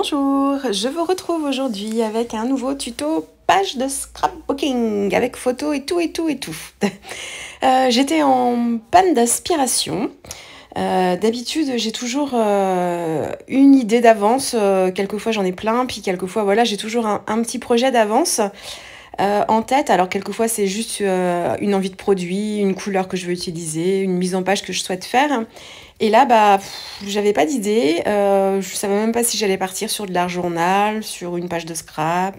Bonjour, je vous retrouve aujourd'hui avec un nouveau tuto page de scrapbooking avec photos et tout et tout et tout. Euh, j'étais en panne d'aspiration. Euh, d'habitude, j'ai toujours euh, une idée d'avance. quelquefois, j'en ai plein, puis quelquefois, voilà, j'ai toujours un, petit projet d'avance. Euh, en tête. Alors quelquefois c'est juste euh, une envie de produit, une couleur que je veux utiliser, une mise en page que je souhaite faire. Et là, bah, j'avais pas d'idée. Euh, je savais même pas si j'allais partir sur de l'art journal, sur une page de scrap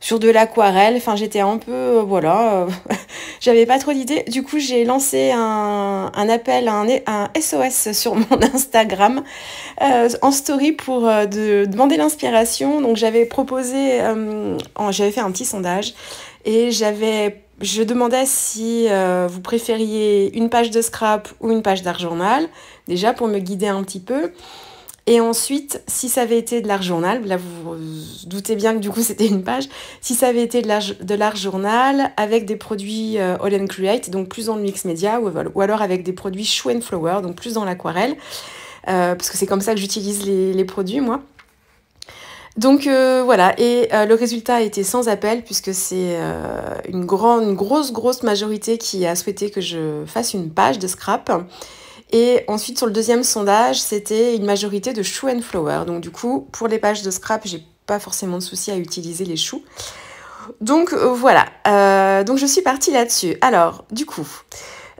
sur de l'aquarelle. Enfin, j'étais un peu, euh, voilà, euh, j'avais pas trop d'idées. Du coup, j'ai lancé un, appel, un, SOS sur mon Instagram euh, en story pour de, demander l'inspiration. Donc, j'avais proposé, j'avais fait un petit sondage et j'avais je demandais si vous préfériez une page de scrap ou une page d'art journal, déjà pour me guider un petit peu. Et ensuite, si ça avait été de l'art journal, là vous vous doutez bien que du coup c'était une page, si ça avait été de l'art journal avec des produits euh, All Create, donc plus dans le mix média, ou, alors avec des produits Shoe Flower, donc plus dans l'aquarelle, euh, parce que c'est comme ça que j'utilise les, produits moi. Donc euh, voilà, et le résultat a été sans appel puisque c'est une grande, une grosse, grosse majorité qui a souhaité que je fasse une page de scrap. Et ensuite, sur le deuxième sondage, c'était une majorité de choux and flower. Donc, du coup, pour les pages de scrap, j'ai pas forcément de souci à utiliser les choux. Donc, euh, voilà. Euh, donc, je suis partie là-dessus. Alors, du coup.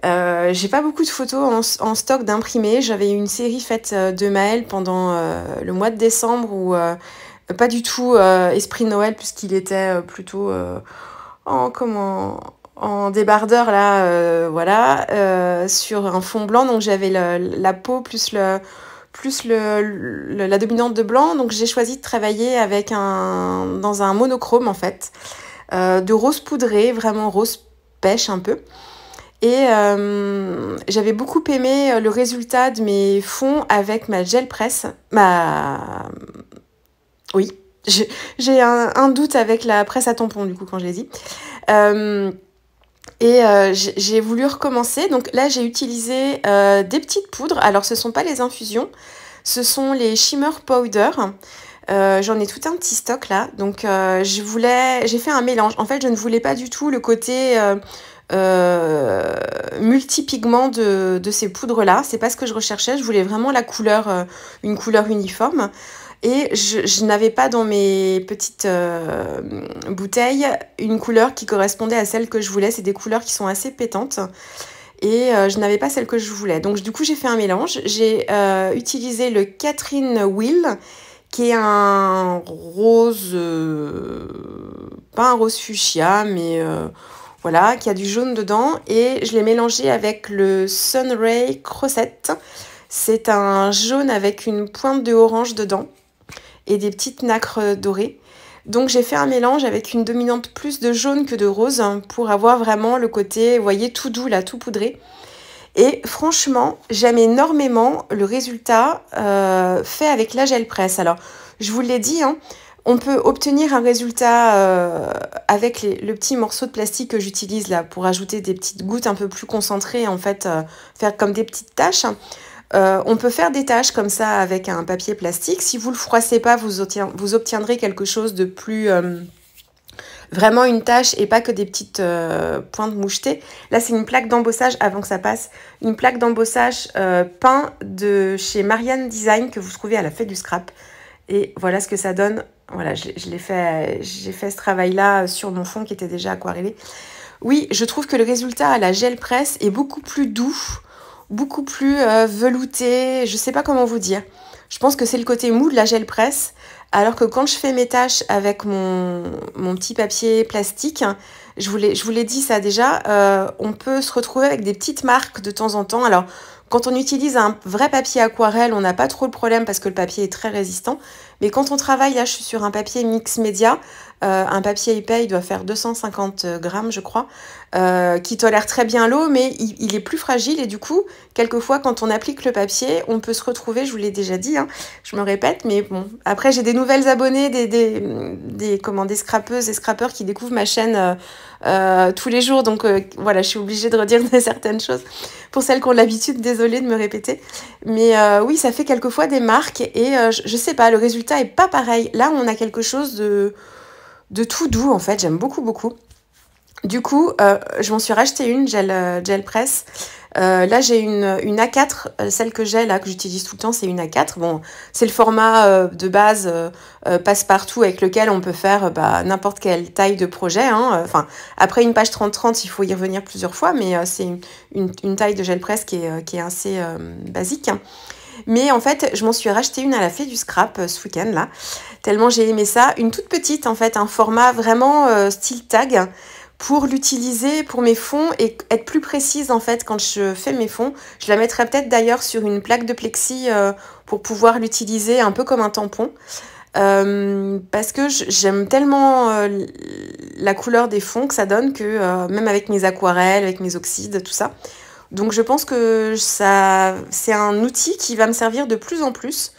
Euh, j'ai pas beaucoup de photos en, stock d'imprimés. J'avais une série faite de Maël pendant le mois de décembre où pas du tout esprit Noël puisqu'il était plutôt en oh, comment en débardeur là, euh, voilà, euh, sur un fond blanc. Donc j'avais la peau plus le plus le, la dominante de blanc. Donc j'ai choisi de travailler avec un dans un monochrome en fait, euh, de rose poudré, vraiment rose pêche un peu. Et j'avais beaucoup aimé le résultat de mes fonds avec ma gel presse, ma oui, j'ai un, un, doute avec la presse à tampon du coup quand je l'ai dit. Et euh, j'ai voulu recommencer. Donc là, j'ai utilisé euh, des petites poudres. Alors, ce ne sont pas les infusions, ce sont les shimmer powder. Euh, j'en ai tout un petit stock là. Donc, je voulais, j'ai fait un mélange. En fait, je ne voulais pas du tout le côté multipigment de, de, ces poudres là. C'est pas ce que je recherchais. Je voulais vraiment la couleur, une couleur uniforme. Et je, n'avais pas dans mes petites euh, bouteilles une couleur qui correspondait à celle que je voulais. C'est des couleurs qui sont assez pétantes. Et euh, je n'avais pas celle que je voulais. Donc du coup, j'ai fait un mélange. J'ai euh, utilisé le Catherine Will, qui est un rose... pas un rose fuchsia, mais voilà, qui a du jaune dedans. Et je l'ai mélangé avec le Sunray Crosset. C'est un jaune avec une pointe de orange dedans et des petites nacres dorées. Donc j'ai fait un mélange avec une dominante plus de jaune que de rose hein, pour avoir vraiment le côté, voyez, tout doux là, tout poudré. Et franchement, j'aime énormément le résultat euh, fait avec la gel presse. Alors, je vous l'ai dit, hein, on peut obtenir un résultat euh, avec le petit morceau de plastique que j'utilise là pour ajouter des petites gouttes un peu plus concentrées, en fait, euh, faire comme des petites taches. Hein. Euh, on peut faire des tâches comme ça avec un papier plastique. Si vous le froissez pas, vous, obtiendrez quelque chose de plus... Euh, vraiment une tâche et pas que des petites euh, pointes mouchetées. Là, c'est une plaque d'embossage avant que ça passe. Une plaque d'embossage peint de chez Marianne Design que vous trouvez à la fête du scrap. Et voilà ce que ça donne. Voilà, je, l'ai fait, j'ai fait ce travail-là sur mon fond qui était déjà aquarellé. Oui, je trouve que le résultat à la gel presse est beaucoup plus doux beaucoup plus euh, velouté, je sais pas comment vous dire. Je pense que c'est le côté mou de la gel presse, alors que quand je fais mes tâches avec mon, petit papier plastique, je vous l'ai dit ça déjà, euh, on peut se retrouver avec des petites marques de temps en temps. Alors, quand on utilise un vrai papier aquarelle, on n'a pas trop le problème parce que le papier est très résistant. Mais quand on travaille, là je suis sur un papier mix média, euh, un papier épais, il doit faire 250 grammes je crois, euh, qui tolère très bien l'eau, mais il, est plus fragile et du coup, quelquefois quand on applique le papier, on peut se retrouver, je vous l'ai déjà dit, hein, je me répète, mais bon. Après j'ai des nouvelles abonnées, des, des, comment, scrapeuses et scrappeurs qui découvrent ma chaîne euh, tous les jours, donc voilà, je suis obligée de redire certaines choses. Pour celles qui ont l'habitude, désolée de me répéter. Mais oui, ça fait quelquefois des marques et je, je sais pas, le résultat est pas pareil. Là, on a quelque chose de, de tout doux, en fait. J'aime beaucoup, beaucoup. Du coup, euh, je m'en suis racheté une gel, euh, gel press. Euh, là, j'ai une, une, A4, celle que j'ai là, que j'utilise tout le temps, c'est une A4. Bon, c'est le format de base passe-partout avec lequel on peut faire bah, n'importe quelle taille de projet. Hein. Enfin, après une page 30-30, il faut y revenir plusieurs fois, mais c'est une, taille de gel press qui est assez basique. Mais en fait, je m'en suis racheté une à la fée du scrap euh, ce week-end là. Tellement j'ai aimé ça. Une toute petite en fait, un format vraiment euh, style tag pour l'utiliser pour mes fonds et être plus précise en fait quand je fais mes fonds. Je la mettrai peut-être d'ailleurs sur une plaque de plexi euh, pour pouvoir l'utiliser un peu comme un tampon. parce que j'aime tellement la couleur des fonds que ça donne que même avec mes aquarelles, avec mes oxydes, tout ça, donc je pense que ça, c'est un outil qui va me servir de plus en plus.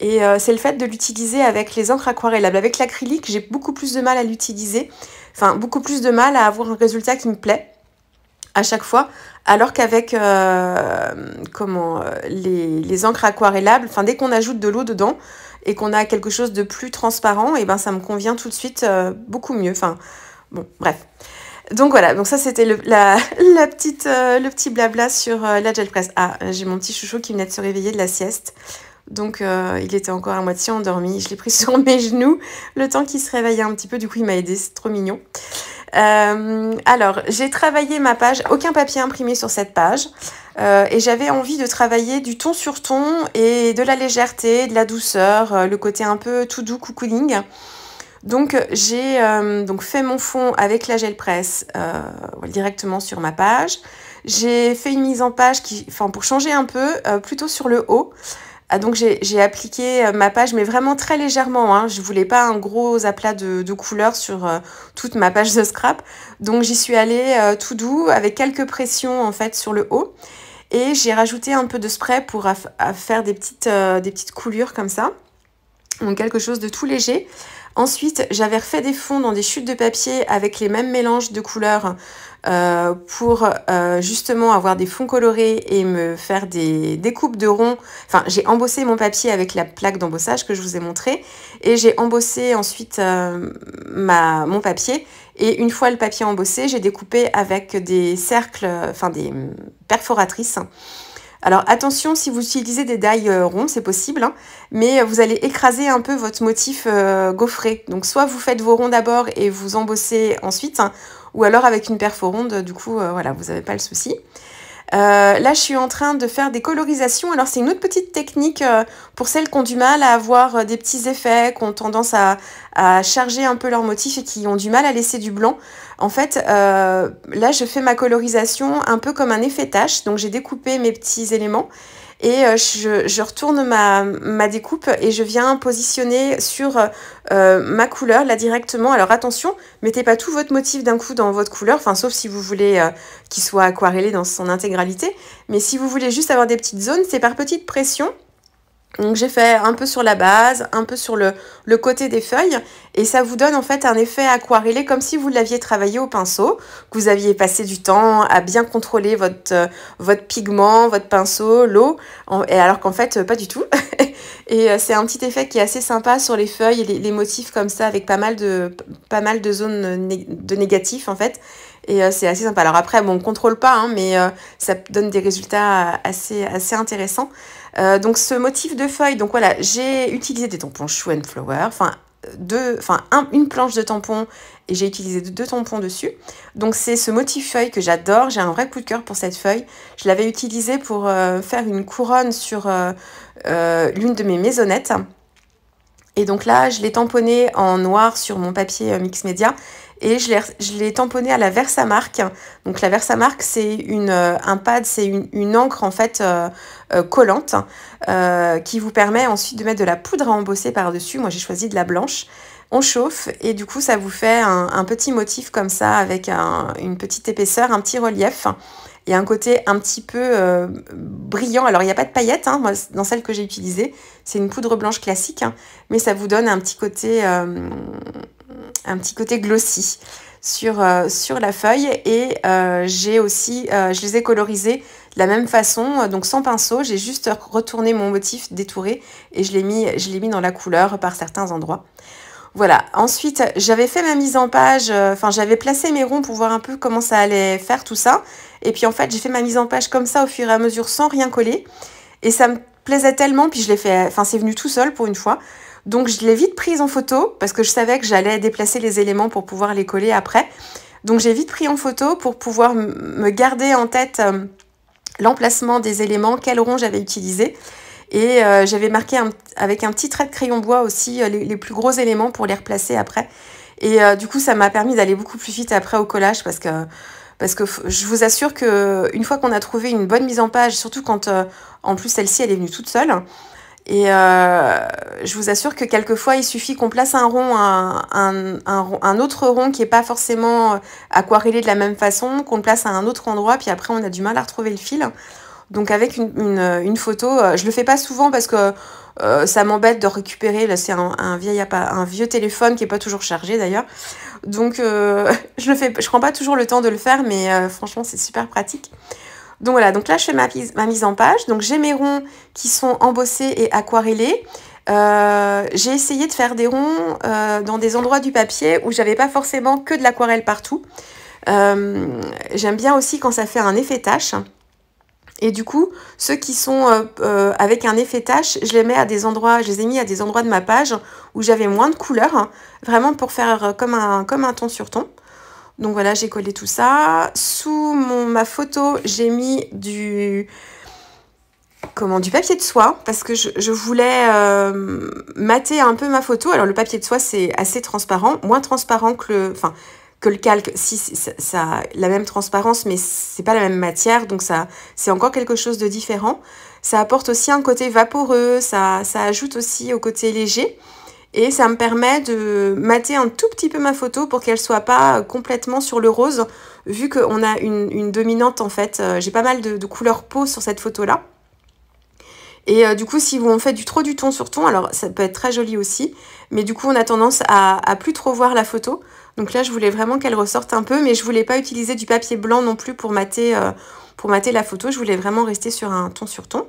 Et euh, c'est le fait de l'utiliser avec les encres aquarellables. Avec l'acrylique, j'ai beaucoup plus de mal à l'utiliser. Enfin, beaucoup plus de mal à avoir un résultat qui me plaît à chaque fois. Alors qu'avec euh, comment euh, les, les, encres aquarellables, enfin dès qu'on ajoute de l'eau dedans et qu'on a quelque chose de plus transparent, et eh ben ça me convient tout de suite beaucoup mieux. Enfin, bon, bref. Donc voilà, donc ça c'était le, euh, petit blabla sur euh, la gel press. Ah, euh, j'ai mon petit chouchou qui venait de se réveiller de la sieste. Donc il était encore à moitié endormi. Je l'ai pris sur mes genoux le temps qu'il se réveillait un petit peu. Du coup, il m'a aidé. C'est trop mignon. alors, j'ai travaillé ma page. Aucun papier imprimé sur cette page. et j'avais envie de travailler du ton sur ton et de la légèreté, de la douceur, le côté un peu tout doux cocooning. Donc euh, j'ai euh, fait mon fond avec la gel presse euh, directement sur ma page. J'ai fait une mise en page qui, pour changer un peu, plutôt sur le haut. Ah, donc j'ai appliqué ma page, mais vraiment très légèrement. Hein. Je ne voulais pas un gros aplat de, couleurs sur toute ma page de scrap. Donc j'y suis allée tout doux avec quelques pressions en fait sur le haut. Et j'ai rajouté un peu de spray pour faire des petites, des petites coulures comme ça. Donc quelque chose de tout léger. Ensuite, j'avais refait des fonds dans des chutes de papier avec les mêmes mélanges de couleurs euh, pour euh, justement avoir des fonds colorés et me faire des découpes de ronds. Enfin, j'ai embossé mon papier avec la plaque d'embossage que je vous ai montré et j'ai embossé ensuite euh, ma, mon papier. Et une fois le papier embossé, j'ai découpé avec des cercles, enfin des perforatrices alors attention, si vous utilisez des dailles euh, rondes, c'est possible, hein, mais euh, vous allez écraser un peu votre motif euh, gaufré. Donc soit vous faites vos ronds d'abord et vous embossez ensuite, hein, ou alors avec une ronde, du coup, voilà, vous n'avez pas le souci. Euh, là, je suis en train de faire des colorisations. Alors, c'est une autre petite technique euh, pour celles qui ont du mal à avoir euh, des petits effets, qui ont tendance à, charger un peu leurs motifs et qui ont du mal à laisser du blanc. En fait, là, je fais ma colorisation un peu comme un effet tache. Donc, j'ai découpé mes petits éléments et euh, je, retourne ma, ma, découpe et je viens positionner sur euh, euh, ma couleur là directement. Alors attention, mettez pas tout votre motif d'un coup dans votre couleur, enfin sauf si vous voulez qu'il soit aquarellé dans son intégralité. Mais si vous voulez juste avoir des petites zones, c'est par petite pression donc j'ai fait un peu sur la base, un peu sur le, le, côté des feuilles et ça vous donne en fait un effet aquarellé comme si vous l'aviez travaillé au pinceau, que vous aviez passé du temps à bien contrôler votre, euh, votre pigment, votre pinceau, l'eau, et alors qu'en fait pas du tout. et euh, c'est un petit effet qui est assez sympa sur les feuilles les, motifs comme ça avec pas mal de, pas mal de zones euh, de négatifs en fait. Et c'est assez sympa. Alors après, bon, on ne contrôle pas, hein, mais ça donne des résultats assez, assez intéressants. Euh, donc ce motif de feuille, donc voilà, j'ai utilisé des tampons Shoe and Flower, enfin deux, enfin une planche de tampons et j'ai utilisé deux tampons dessus. Donc c'est ce motif feuille que j'adore, j'ai un vrai coup de cœur pour cette feuille. Je l'avais utilisé pour euh, faire une couronne sur euh, l'une de mes maisonnettes. Et donc là, je l'ai tamponné en noir sur mon papier mix média et je l'ai tamponné à la Versamark. Donc la Versamark, c'est euh, un pad, c'est une, encre en fait euh, euh, collante qui vous permet ensuite de mettre de la poudre à embosser par-dessus. Moi j'ai choisi de la blanche. On chauffe et du coup ça vous fait un, petit motif comme ça avec une petite épaisseur, un petit relief. et un côté un petit peu brillant. Alors, il n'y a pas de paillettes hein, dans celle que j'ai utilisée. C'est une poudre blanche classique, hein, mais ça vous donne un petit côté un petit côté glossy sur, euh, sur la feuille et euh, j'ai aussi, euh, je les ai colorisés de la même façon, donc sans pinceau, j'ai juste retourné mon motif détouré et je l'ai mis, je mis dans la couleur par certains endroits. Voilà, ensuite j'avais fait ma mise en page, enfin j'avais placé mes ronds pour voir un peu comment ça allait faire tout ça. Et puis en fait j'ai fait ma mise en page comme ça au fur et à mesure sans rien coller. Et ça me plaisait tellement, puis je l'ai fait, enfin c'est venu tout seul pour une fois. Donc je l'ai vite prise en photo parce que je savais que j'allais déplacer les éléments pour pouvoir les coller après. Donc j'ai vite pris en photo pour pouvoir me garder en tête euh, l'emplacement des éléments, quel rond j'avais utilisé. Et euh, j'avais marqué avec un petit trait de crayon bois aussi euh, les, plus gros éléments pour les replacer après. Et du coup, ça m'a permis d'aller beaucoup plus vite après au collage parce que parce que je vous assure qu'une fois qu'on a trouvé une bonne mise en page, surtout quand en plus celle-ci elle est venue toute seule, et euh, je vous assure que quelquefois, il suffit qu'on place un rond, un, un, un, autre rond qui n'est pas forcément euh, aquarellé de la même façon, qu'on le place à un autre endroit, puis après, on a du mal à retrouver le fil. Donc avec une, une, photo, euh, je ne le fais pas souvent parce que ça m'embête de récupérer. Là, c'est un, un, vieil, un vieux téléphone qui n'est pas toujours chargé d'ailleurs. Donc je ne fais, je prends pas toujours le temps de le faire, mais franchement, c'est super pratique. Donc voilà, donc là je fais ma, mise en page. Donc j'ai mes ronds qui sont embossés et aquarellés. Euh, j'ai essayé de faire des ronds euh, dans des endroits du papier où j'avais pas forcément que de l'aquarelle partout. Euh, j'aime bien aussi quand ça fait un effet tache. Et du coup, ceux qui sont avec un effet tache, je les mets à des endroits, je les ai mis à des endroits de ma page où j'avais moins de couleurs, hein, vraiment pour faire comme un, comme un ton sur ton. Donc voilà, j'ai collé tout ça. Sous ma photo, j'ai mis du, comment, du papier de soie parce que je, voulais euh, mater un peu ma photo. Alors le papier de soie, c'est assez transparent, moins transparent que le... calque, si ça, ça, la même transparence, mais c'est pas la même matière, donc ça, c'est encore quelque chose de différent. Ça apporte aussi un côté vaporeux, ça ajoute aussi au côté léger et ça me permet de mater un tout petit peu ma photo pour qu'elle soit pas complètement sur le rose vu qu'on a une, dominante en fait. Euh, j'ai pas mal de, couleurs peau sur cette photo là. Et euh, du coup, si on fait du trop du ton sur ton, alors ça peut être très joli aussi, mais du coup, on a tendance à, à plus trop voir la photo. Donc là, je voulais vraiment qu'elle ressorte un peu, mais je voulais pas utiliser du papier blanc non plus pour mater, euh, pour mater la photo. Je voulais vraiment rester sur un ton sur ton.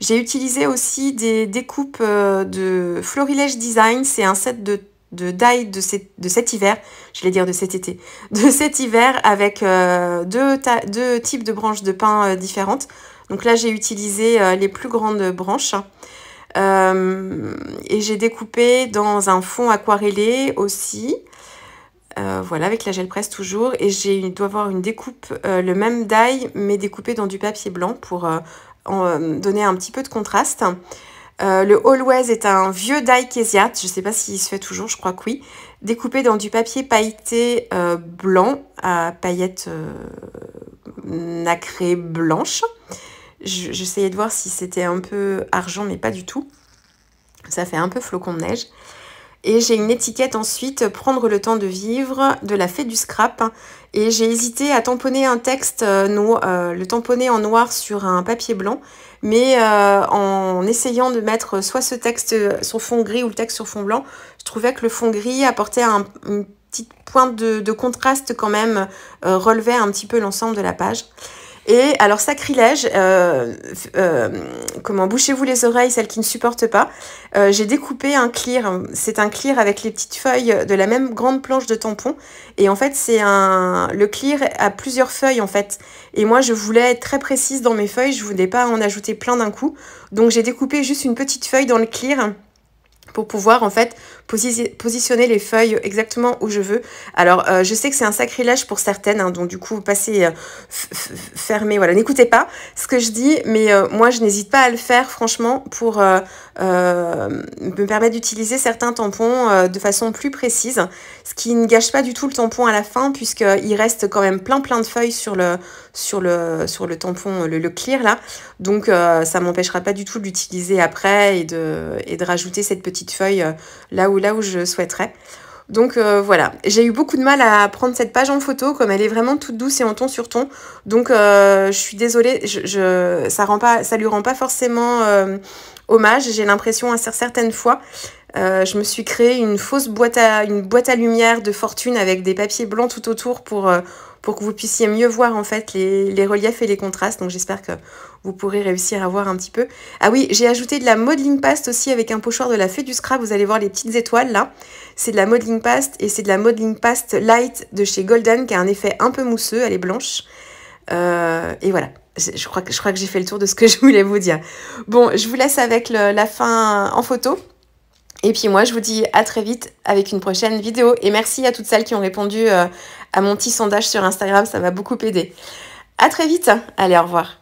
J'ai utilisé aussi des découpes euh, de Florilège Design. C'est un set de de die de, cet, de cet hiver, je vais dire de cet été, de cet hiver avec euh, deux, types de branches de pain différentes. Donc là, j'ai utilisé les plus grandes branches. et j'ai découpé dans un fond aquarellé aussi. Euh, voilà, avec la gel presse toujours. Et je dois avoir une découpe, euh, le même die, mais découpé dans du papier blanc pour euh, donner un petit peu de contraste. le Always est un vieux die Kesiat, je ne sais pas s'il se fait toujours, je crois que oui, découpé dans du papier pailleté blanc à paillettes nacrées blanches. J'essayais de voir si c'était un peu argent, mais pas du tout. Ça fait un peu flocon de neige. Et j'ai une étiquette ensuite, prendre le temps de vivre, de la fête du scrap. Et j'ai hésité à tamponner un texte, euh, euh, le tamponner en noir sur un papier blanc. Mais euh, en essayant de mettre soit ce texte sur fond gris ou le texte sur fond blanc, je trouvais que le fond gris apportait un, une petite pointe de, contraste quand même, relevait un petit peu l'ensemble de la page. Et alors, sacrilège, euh, euh, comment bouchez-vous les oreilles, celles qui ne supportent pas. Euh, j'ai découpé un clear. C'est un clear avec les petites feuilles de la même grande planche de tampon. Et en fait, c'est un. Le clear a plusieurs feuilles en fait. Et moi, je voulais être très précise dans mes feuilles. Je voulais pas en ajouter plein d'un coup. Donc, j'ai découpé juste une petite feuille dans le clear pour pouvoir en fait positionner les feuilles exactement où je veux. Alors, euh, je sais que c'est un sacrilège pour certaines, hein, donc du coup, passez euh, fermé, voilà, n'écoutez pas ce que je dis, mais euh, moi, je n'hésite pas à le faire, franchement, pour me permettre d'utiliser certains tampons de façon plus précise, ce qui ne gâche pas du tout le tampon à la fin, puisqu'il reste quand même plein plein de feuilles sur le, sur le, sur le tampon, le, clear là, donc ça m'empêchera pas du tout de l'utiliser après et de, et de rajouter cette petite feuille là où là où je souhaiterais. Donc euh, voilà, j'ai eu beaucoup de mal à prendre cette page en photo, comme elle est vraiment toute douce et en ton sur ton. Donc euh, je suis désolée, je, ça rend pas, ça lui rend pas forcément euh, hommage. J'ai l'impression à certaines fois, je me suis créé une fausse boîte à une boîte à lumière de fortune avec des papiers blancs tout autour pour pour que vous puissiez mieux voir en fait les, reliefs et les contrastes. Donc j'espère que vous pourrez réussir à voir un petit peu. Ah oui, j'ai ajouté de la modeling paste aussi avec un pochoir de la fée du scrap. Vous allez voir les petites étoiles là. C'est de la modeling paste et c'est de la modeling paste light de chez Golden qui a un effet un peu mousseux. Elle est blanche. Euh, et voilà. Je crois que, je crois que j'ai fait le tour de ce que je voulais vous dire. Bon, je vous laisse avec la fin en photo. Et puis moi, je vous dis à très vite avec une prochaine vidéo. Et merci à toutes celles qui ont répondu euh, à mon petit sondage sur Instagram, ça m'a beaucoup aidé. À très vite. Allez, au revoir.